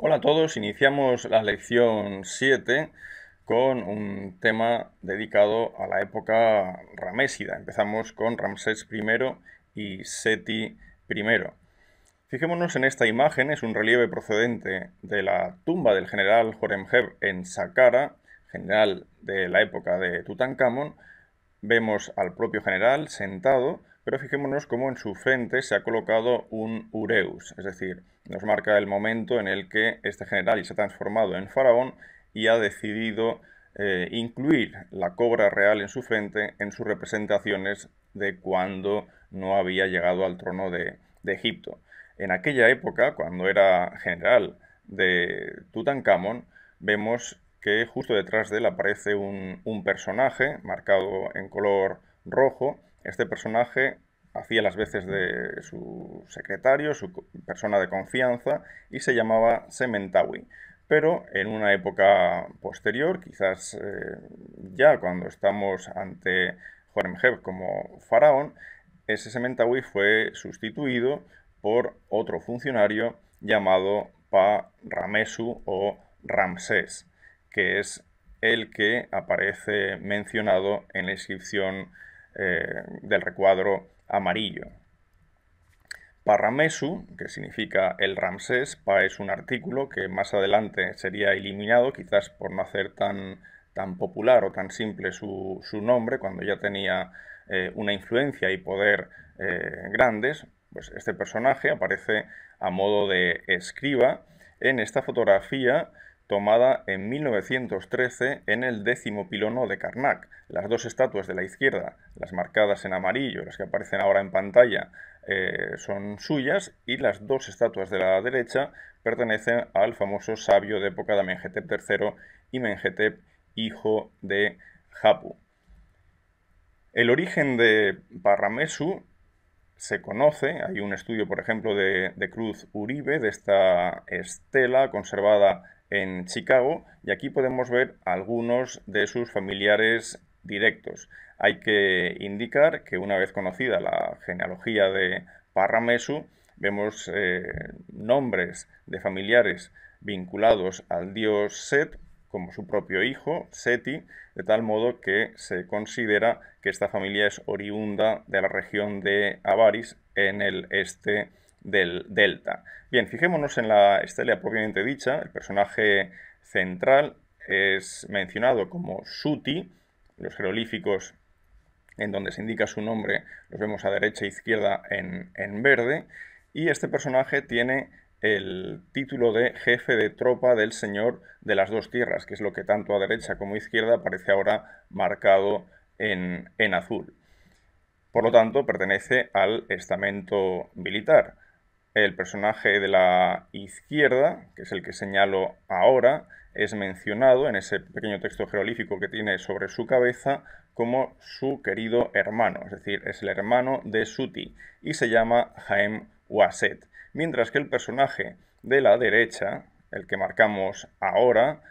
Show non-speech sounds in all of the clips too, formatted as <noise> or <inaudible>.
Hola a todos, iniciamos la lección 7 con un tema dedicado a la época ramésida. Empezamos con Ramsés I y Seti I. Fijémonos en esta imagen, es un relieve procedente de la tumba del general Horemheb en Saqqara, general de la época de Tutankamón. Vemos al propio general sentado pero fijémonos cómo en su frente se ha colocado un Ureus, es decir, nos marca el momento en el que este general se ha transformado en faraón y ha decidido eh, incluir la cobra real en su frente en sus representaciones de cuando no había llegado al trono de, Egipto. En aquella época, cuando era general de Tutankamón, vemos que justo detrás de él aparece un personaje marcado en color rojo, este personaje hacía las veces de su secretario, su persona de confianza, y se llamaba Sementawi. Pero en una época posterior, quizás eh, ya cuando estamos ante Horemheb como faraón, ese Sementawi fue sustituido por otro funcionario llamado Pa Ramesu o Ramsés, que es el que aparece mencionado en la inscripción eh, del recuadro amarillo. Paramesu, que significa el Ramsés, es un artículo que más adelante sería eliminado, quizás por no hacer tan, popular o tan simple su, nombre, cuando ya tenía eh, una influencia y poder eh, grandes, pues este personaje aparece a modo de escriba en esta fotografía tomada en 1913 en el décimo pilono de Karnak. Las dos estatuas de la izquierda, las marcadas en amarillo, las que aparecen ahora en pantalla, eh, son suyas y las dos estatuas de la derecha pertenecen al famoso sabio de época de Mengetep III y Mengetep, hijo de Japu. El origen de Parramesu se conoce, hay un estudio, por ejemplo, de Cruz Uribe, de esta estela conservada en Chicago y aquí podemos ver algunos de sus familiares directos. Hay que indicar que una vez conocida la genealogía de Parramesu, vemos eh, nombres de familiares vinculados al dios Set como su propio hijo, Seti, de tal modo que se considera que esta familia es oriunda de la región de Avaris en el este del delta. Bien, fijémonos en la estrella propiamente dicha. El personaje central es mencionado como Suti. Los jeroglíficos en donde se indica su nombre los vemos a derecha e izquierda en, verde. Y este personaje tiene el título de jefe de tropa del señor de las dos tierras, que es lo que tanto a derecha como a izquierda aparece ahora marcado en, en azul. Por lo tanto, pertenece al estamento militar. El personaje de la izquierda, que es el que señalo ahora, es mencionado en ese pequeño texto jerolífico que tiene sobre su cabeza como su querido hermano, es decir, es el hermano de Suti y se llama Jaem Waset. Mientras que el personaje de la derecha, el que marcamos ahora,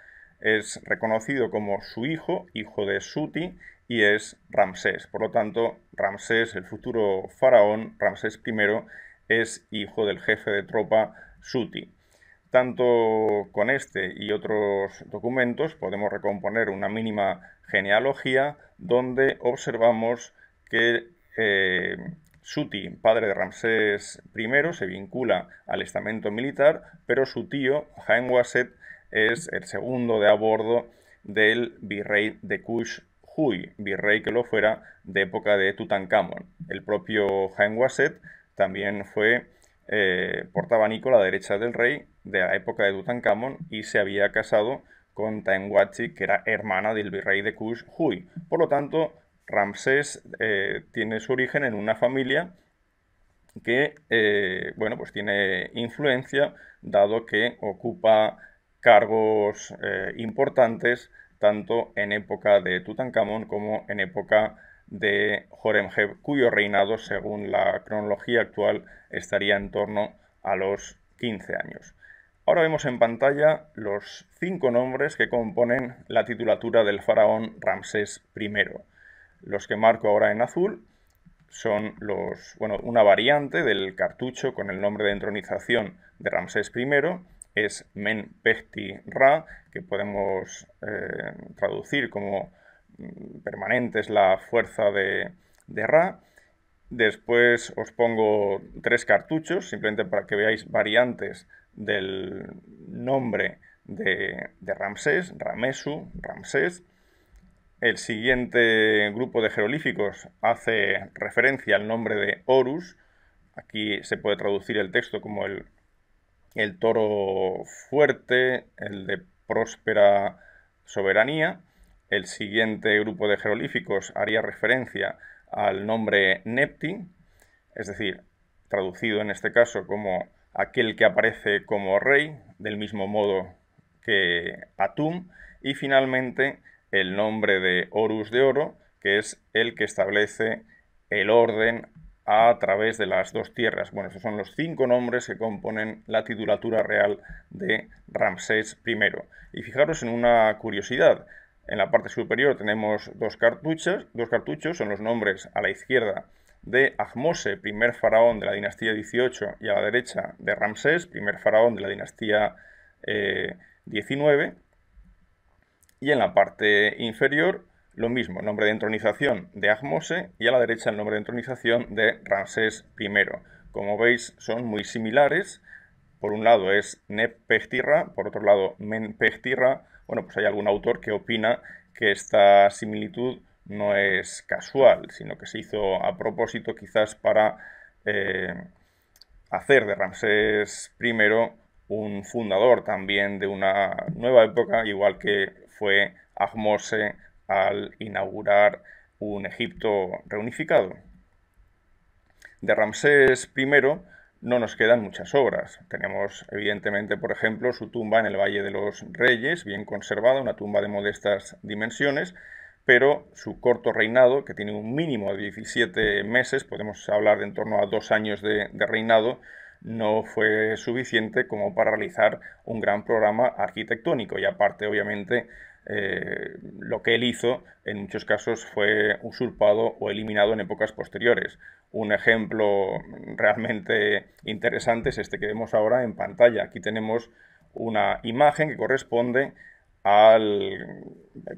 es reconocido como su hijo, hijo de Suti, y es Ramsés. Por lo tanto, Ramsés, el futuro faraón, Ramsés I, es hijo del jefe de tropa Suti. Tanto con este y otros documentos podemos recomponer una mínima genealogía donde observamos que eh, Suti, padre de Ramsés I, se vincula al estamento militar, pero su tío, Jaén es el segundo de a bordo del virrey de Kush Huy, virrey que lo fuera de época de Tutankamón. El propio Jaén también fue eh, portabanico a la derecha del rey de la época de Tutankamón y se había casado con Taenguachi, que era hermana del virrey de Kush, Hui. Por lo tanto, Ramsés eh, tiene su origen en una familia que, eh, bueno, pues tiene influencia, dado que ocupa cargos eh, importantes tanto en época de Tutankamón como en época de Horemheb, cuyo reinado, según la cronología actual, estaría en torno a los 15 años. Ahora vemos en pantalla los cinco nombres que componen la titulatura del faraón Ramsés I. Los que marco ahora en azul son los, bueno, una variante del cartucho con el nombre de entronización de Ramsés I, es Men Ra, que podemos eh, traducir como Mm, permanente es la fuerza de, Ra. Después os pongo tres cartuchos, simplemente para que veáis variantes del nombre de, Ramsés, Ramesu, Ramsés. El siguiente grupo de jeroglíficos hace referencia al nombre de Horus. Aquí se puede traducir el texto como el, el toro fuerte, el de próspera soberanía. El siguiente grupo de jeroglíficos haría referencia al nombre Nepti, es decir, traducido en este caso como aquel que aparece como rey, del mismo modo que Atum, y finalmente el nombre de Horus de Oro, que es el que establece el orden a través de las dos tierras. Bueno, esos son los cinco nombres que componen la titulatura real de Ramsés I. Y fijaros en una curiosidad, en la parte superior tenemos dos cartuchos, dos cartuchos son los nombres a la izquierda de Ahmose, primer faraón de la dinastía XVIII, y a la derecha de Ramsés, primer faraón de la dinastía eh, 19. Y en la parte inferior, lo mismo, nombre de entronización de Ahmose y a la derecha el nombre de entronización de Ramsés I. Como veis, son muy similares. Por un lado es Nepechtirra, por otro lado Menpechtirra, bueno, pues hay algún autor que opina que esta similitud no es casual, sino que se hizo a propósito quizás para eh, hacer de Ramsés I un fundador también de una nueva época, igual que fue Ahmose al inaugurar un Egipto reunificado. De Ramsés I no nos quedan muchas obras. Tenemos, evidentemente, por ejemplo, su tumba en el Valle de los Reyes, bien conservada, una tumba de modestas dimensiones, pero su corto reinado, que tiene un mínimo de 17 meses, podemos hablar de en torno a dos años de, de reinado, no fue suficiente como para realizar un gran programa arquitectónico y aparte, obviamente, eh, lo que él hizo en muchos casos fue usurpado o eliminado en épocas posteriores. Un ejemplo realmente interesante es este que vemos ahora en pantalla. Aquí tenemos una imagen que corresponde al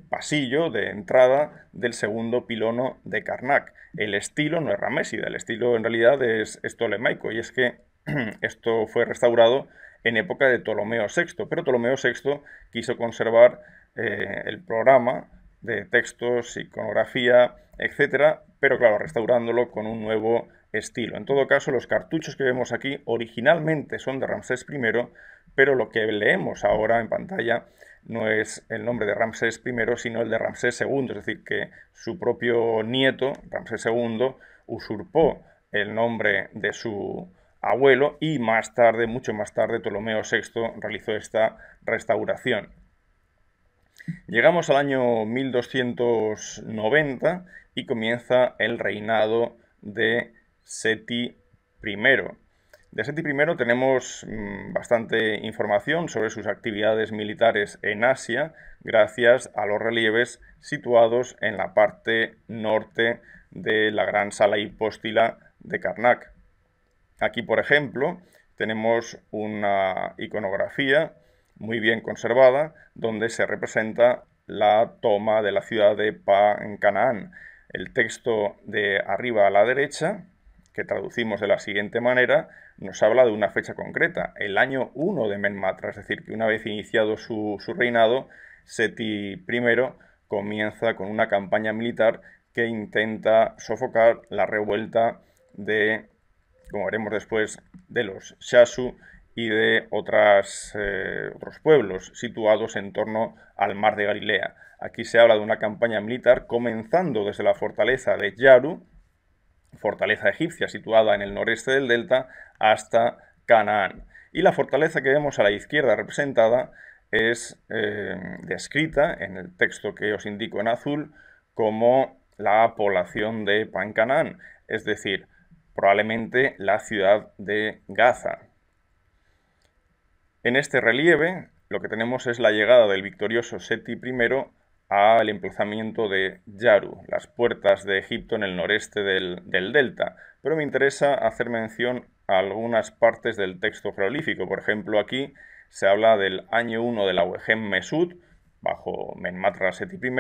pasillo de entrada del segundo pilono de Karnak. El estilo no es ramésida, el estilo en realidad es, es tolemaico y es que <clears throat> esto fue restaurado en época de Ptolomeo VI, pero Ptolomeo VI quiso conservar eh, el programa de textos, iconografía, etcétera, pero claro, restaurándolo con un nuevo estilo. En todo caso, los cartuchos que vemos aquí originalmente son de Ramsés I, pero lo que leemos ahora en pantalla no es el nombre de Ramsés I, sino el de Ramsés II, es decir, que su propio nieto, Ramsés II, usurpó el nombre de su abuelo y más tarde, mucho más tarde, Ptolomeo VI realizó esta restauración. Llegamos al año 1290 y comienza el reinado de Seti I. De Seti I tenemos mm, bastante información sobre sus actividades militares en Asia gracias a los relieves situados en la parte norte de la gran sala hipóstila de Karnak. Aquí, por ejemplo, tenemos una iconografía muy bien conservada, donde se representa la toma de la ciudad de Pa en Canaán. El texto de arriba a la derecha, que traducimos de la siguiente manera, nos habla de una fecha concreta, el año 1 de Menmatra, es decir, que una vez iniciado su, su reinado, Seti I comienza con una campaña militar que intenta sofocar la revuelta de, como veremos después, de los Shasu y de eh, otros pueblos situados en torno al mar de Galilea. Aquí se habla de una campaña militar comenzando desde la fortaleza de Yaru, fortaleza egipcia situada en el noreste del delta, hasta Canaán. Y la fortaleza que vemos a la izquierda representada es eh, descrita en el texto que os indico en azul como la población de Pancanán, es decir, probablemente la ciudad de Gaza, en este relieve lo que tenemos es la llegada del victorioso Seti I al emplazamiento de Yaru, las puertas de Egipto en el noreste del, delta, pero me interesa hacer mención a algunas partes del texto prolífico. Por ejemplo, aquí se habla del año 1 de la Wehem Mesut, bajo Menmatra Seti I,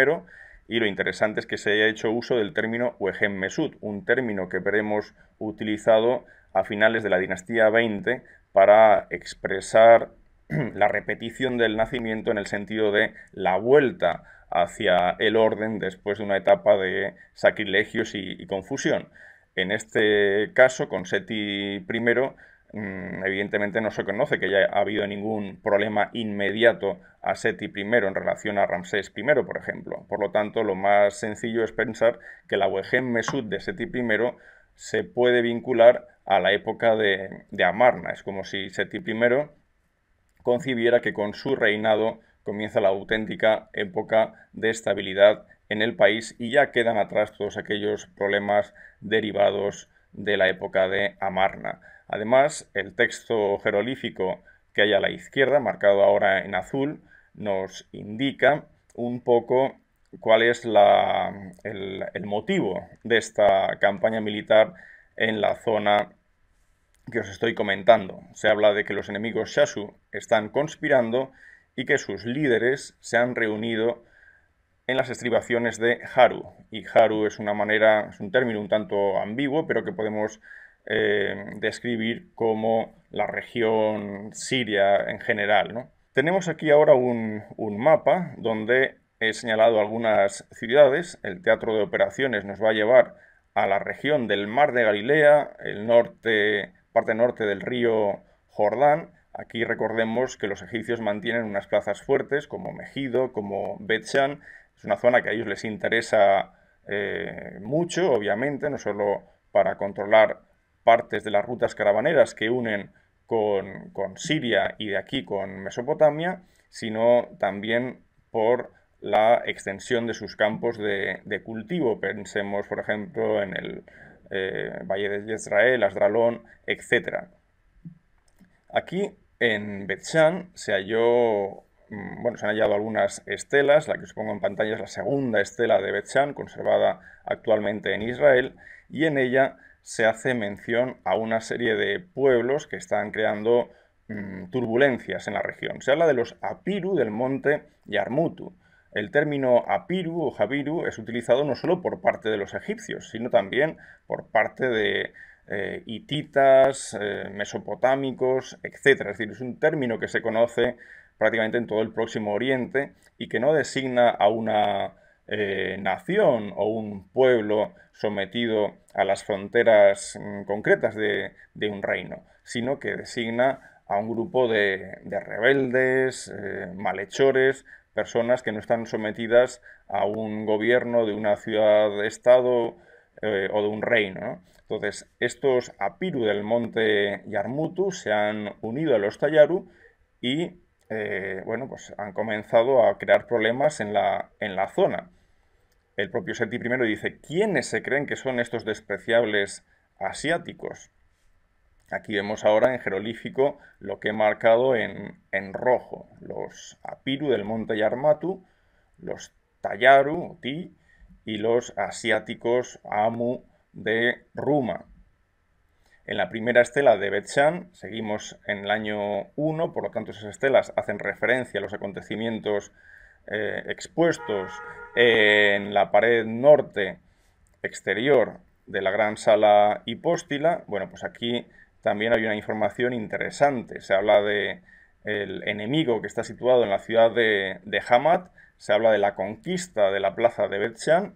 y lo interesante es que se haya hecho uso del término Wehem Mesut, un término que veremos utilizado a finales de la dinastía 20 para expresar <clears throat> la repetición del nacimiento en el sentido de la vuelta hacia el orden después de una etapa de sacrilegios y, confusión. En este caso, con Seti I, mm, evidentemente no se conoce que haya habido ningún problema inmediato a Seti I en relación a Ramsés I, por ejemplo. Por lo tanto, lo más sencillo es pensar que la WGM Mesud de Seti I se puede vincular a la época de, Amarna. Es como si Seti I concibiera que con su reinado comienza la auténtica época de estabilidad en el país y ya quedan atrás todos aquellos problemas derivados de la época de Amarna. Además, el texto jerolífico que hay a la izquierda, marcado ahora en azul, nos indica un poco cuál es el, motivo de esta campaña militar en la zona que os estoy comentando. Se habla de que los enemigos Shasu están conspirando y que sus líderes se han reunido en las estribaciones de Haru. Y Haru es una manera, es un término un tanto ambiguo, pero que podemos eh, describir como la región siria en general. Tenemos aquí ahora un, un mapa donde he señalado algunas ciudades. El teatro de operaciones nos va a llevar a la región del Mar de Galilea, el norte, parte norte del río Jordán. Aquí recordemos que los egipcios mantienen unas plazas fuertes como Mejido, como Betshan. Es una zona que a ellos les interesa eh, mucho, obviamente, no solo para controlar partes de las rutas caravaneras que unen con, con Siria y de aquí con Mesopotamia, sino también por la extensión de sus campos de, cultivo. Pensemos, por ejemplo, en el eh, Valle de Israel, Asdralón, etc. Aquí en Betshan se halló, mm, se han hallado algunas estelas, la que os pongo en pantalla es la segunda estela de Bethshan, conservada actualmente en Israel, y en ella se hace mención a una serie de pueblos que están creando mm, turbulencias en la región. Se habla de los Apiru del monte Yarmutu, el término apiru o jabiru es utilizado no solo por parte de los egipcios, sino también por parte de eh, hititas, eh, mesopotámicos, etc. Es decir, es un término que se conoce prácticamente en todo el Próximo Oriente y que no designa a una eh, nación o un pueblo sometido a las fronteras mm, concretas de, un reino, sino que designa a un grupo de, rebeldes, malhechores, personas que no están sometidas a un gobierno de una ciudad-estado eh, o de un reino. Entonces, estos Apiru del monte Yarmutu se han unido a los Tayaru y eh, bueno, pues han comenzado a crear problemas en la, en la zona. El propio Seti I dice, ¿quiénes se creen que son estos despreciables asiáticos? Aquí vemos ahora en jerolífico lo que he marcado en, en rojo, los apiru del monte Yarmatu, los tayaru, ti, y los asiáticos amu de Ruma. En la primera estela de Betchan seguimos en el año 1, por lo tanto esas estelas hacen referencia a los acontecimientos eh, expuestos en la pared norte exterior de la gran sala hipóstila. Bueno, pues aquí también hay una información interesante. Se habla de el enemigo que está situado en la ciudad de, de Hamad, se habla de la conquista de la plaza de Bethshan,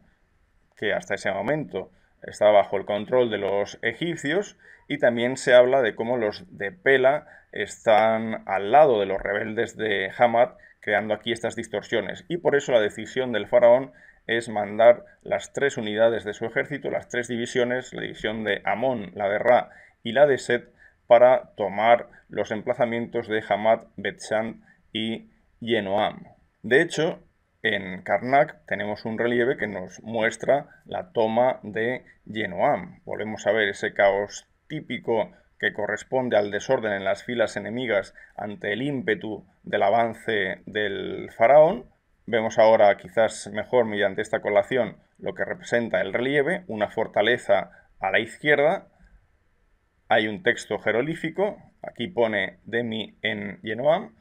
que hasta ese momento estaba bajo el control de los egipcios, y también se habla de cómo los de Pela están al lado de los rebeldes de Hamad, creando aquí estas distorsiones. Y por eso la decisión del faraón es mandar las tres unidades de su ejército, las tres divisiones, la división de Amón, la de Ra y la de Set para tomar los emplazamientos de Hamad, Betshan y Yenoam. De hecho, en Karnak tenemos un relieve que nos muestra la toma de Yenoam. Volvemos a ver ese caos típico que corresponde al desorden en las filas enemigas ante el ímpetu del avance del faraón. Vemos ahora, quizás mejor mediante esta colación, lo que representa el relieve, una fortaleza a la izquierda hay un texto jerolífico, aquí pone Demi en Genoa,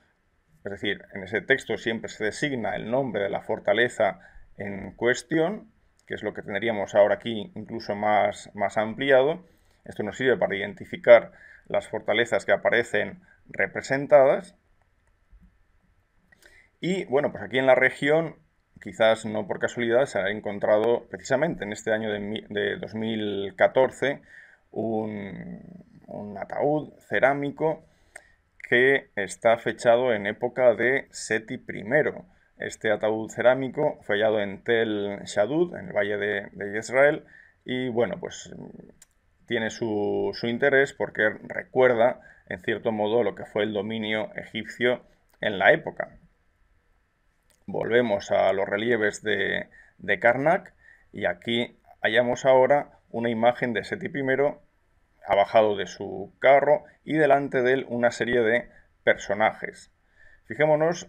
es decir, en ese texto siempre se designa el nombre de la fortaleza en cuestión, que es lo que tendríamos ahora aquí incluso más, más ampliado. Esto nos sirve para identificar las fortalezas que aparecen representadas. Y bueno, pues aquí en la región, quizás no por casualidad, se ha encontrado precisamente en este año de 2014 un, ataúd cerámico que está fechado en época de Seti I. Este ataúd cerámico fue hallado en Tel Shadud, en el valle de, Israel, y bueno, pues tiene su, interés porque recuerda, en cierto modo, lo que fue el dominio egipcio en la época. Volvemos a los relieves de, de Karnak y aquí hallamos ahora una imagen de I ha bajado de su carro y delante de él una serie de personajes. Fijémonos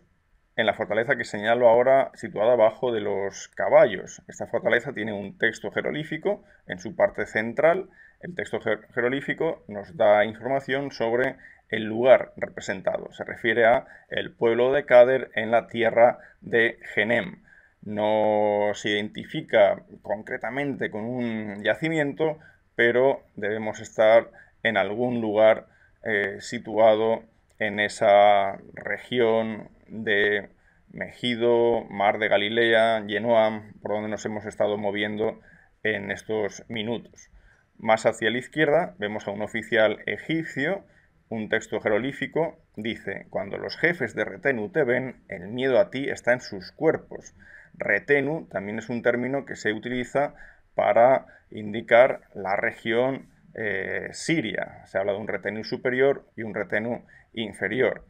en la fortaleza que señalo ahora situada abajo de los caballos. Esta fortaleza tiene un texto jerolífico en su parte central. El texto jerolífico nos da información sobre el lugar representado. Se refiere a el pueblo de Kader en la tierra de Genem no se identifica concretamente con un yacimiento, pero debemos estar en algún lugar eh, situado en esa región de Mejido, Mar de Galilea, Genoa, por donde nos hemos estado moviendo en estos minutos. Más hacia la izquierda vemos a un oficial egipcio, un texto jerolífico, dice, cuando los jefes de Retenu te ven, el miedo a ti está en sus cuerpos. Retenu también es un término que se utiliza para indicar la región eh, siria. Se habla de un retenu superior y un retenu inferior.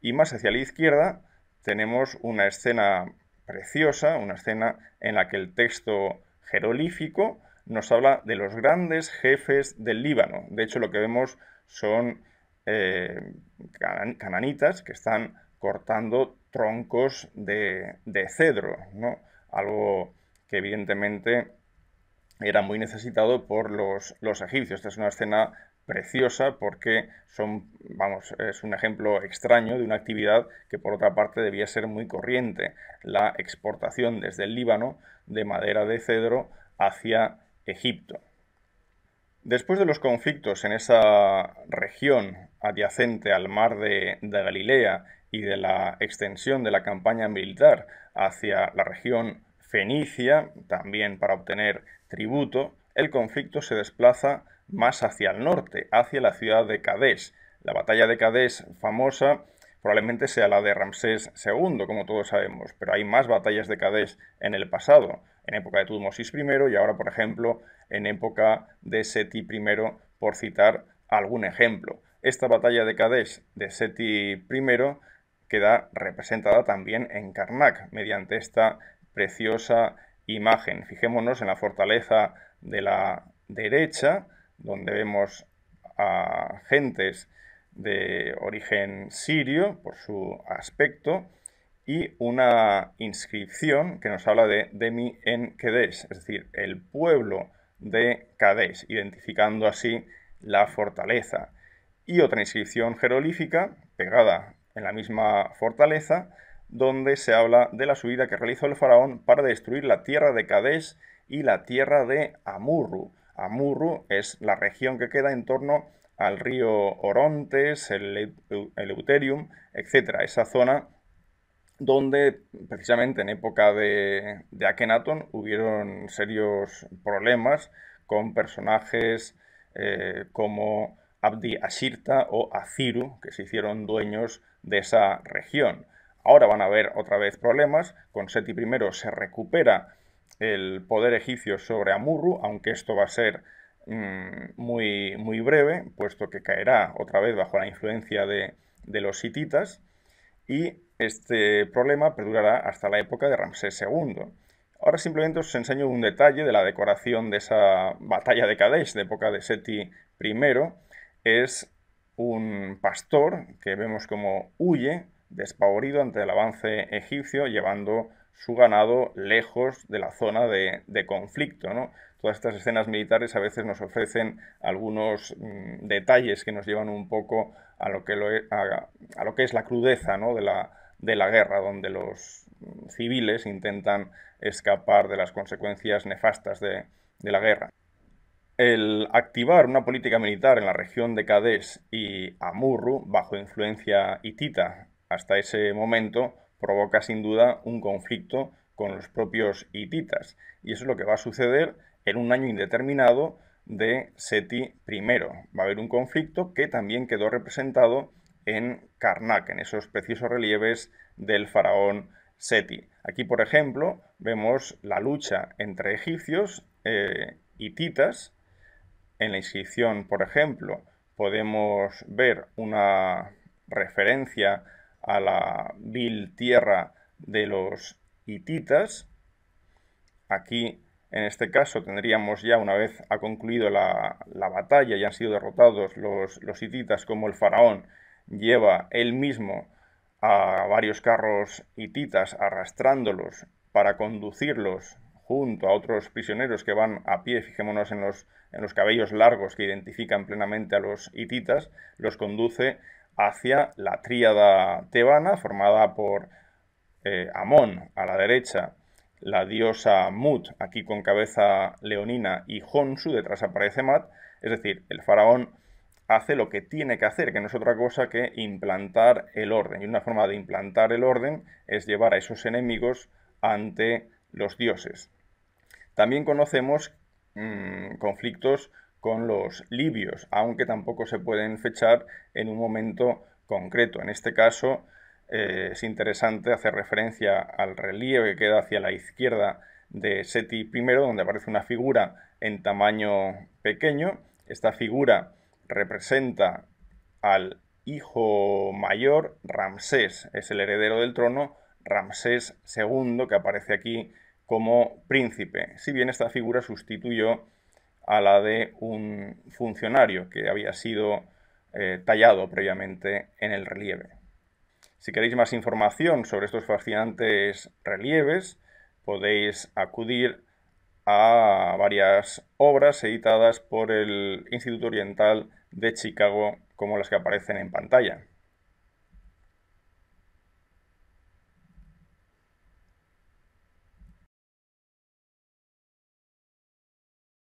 Y más hacia la izquierda tenemos una escena preciosa, una escena en la que el texto jerolífico nos habla de los grandes jefes del Líbano. De hecho, lo que vemos son eh, cananitas que están cortando troncos de, cedro, algo que evidentemente era muy necesitado por los, egipcios. Esta es una escena preciosa porque son, vamos, es un ejemplo extraño de una actividad que por otra parte debía ser muy corriente, la exportación desde el Líbano de madera de cedro hacia Egipto. Después de los conflictos en esa región adyacente al mar de, de Galilea y de la extensión de la campaña militar hacia la región fenicia, también para obtener tributo, el conflicto se desplaza más hacia el norte, hacia la ciudad de Cádiz. La batalla de Cádiz famosa probablemente sea la de Ramsés II, como todos sabemos, pero hay más batallas de Cádiz en el pasado, en época de Tutmosis I y ahora, por ejemplo, en época de Seti I, por citar algún ejemplo. Esta batalla de Cadés de Seti I queda representada también en Karnak mediante esta preciosa imagen. Fijémonos en la fortaleza de la derecha, donde vemos a gentes de origen sirio por su aspecto y una inscripción que nos habla de Demi en Kedesh, es decir, el pueblo de Kadesh, identificando así la fortaleza. Y otra inscripción jerolífica pegada en la misma fortaleza, donde se habla de la subida que realizó el faraón para destruir la tierra de Cadés y la tierra de Amurru. Amurru es la región que queda en torno al río Orontes, el, Eleuterium, etc. Esa zona donde precisamente en época de, de Akhenaton hubieron serios problemas con personajes eh, como Abdi Ashirta o Aziru, que se hicieron dueños de esa región. Ahora van a haber otra vez problemas. Con Seti I se recupera el poder egipcio sobre Amurru, aunque esto va a ser mm, muy, muy breve, puesto que caerá otra vez bajo la influencia de, de los hititas. Y este problema perdurará hasta la época de Ramsés II. Ahora simplemente os enseño un detalle de la decoración de esa batalla de Kadesh de época de Seti I. Es un pastor que vemos como huye despavorido ante el avance egipcio llevando su ganado lejos de la zona de, conflicto. Todas estas escenas militares a veces nos ofrecen algunos mm, detalles que nos llevan un poco a lo que, e, es, la crudeza de, la, guerra, donde los mm, civiles intentan escapar de las consecuencias nefastas de la guerra. El activar una política militar en la región de Cades y Amurru bajo influencia hitita hasta ese momento provoca sin duda un conflicto con los propios hititas y eso es lo que va a suceder en un año indeterminado de Seti I. Va a haber un conflicto que también quedó representado en Karnak, en esos preciosos relieves del faraón Seti. Aquí, por ejemplo, vemos la lucha entre egipcios, eh, hititas en la inscripción, por ejemplo, podemos ver una referencia a la vil tierra de los hititas. Aquí, en este caso, tendríamos ya, una vez ha concluido la, batalla y han sido derrotados los, los hititas, como el faraón lleva él mismo a varios carros hititas arrastrándolos para conducirlos junto a otros prisioneros que van a pie, fijémonos en los, cabellos largos que identifican plenamente a los hititas, los conduce hacia la tríada tebana formada por eh, Amón a la derecha, la diosa Mut, aquí con cabeza leonina, y Honsu, detrás aparece Mat, es decir, el faraón hace lo que tiene que hacer, que no es otra cosa que implantar el orden. Y una forma de implantar el orden es llevar a esos enemigos ante los dioses. También conocemos mm, conflictos con los libios, aunque tampoco se pueden fechar en un momento concreto. En este caso eh, es interesante hacer referencia al relieve que queda hacia la izquierda de Seti I, donde aparece una figura en tamaño pequeño. Esta figura representa al hijo mayor, Ramsés, es el heredero del trono, Ramsés II, que aparece aquí como príncipe, si bien esta figura sustituyó a la de un funcionario que había sido eh, tallado previamente en el relieve. Si queréis más información sobre estos fascinantes relieves, podéis acudir a varias obras editadas por el Instituto Oriental de Chicago, como las que aparecen en pantalla.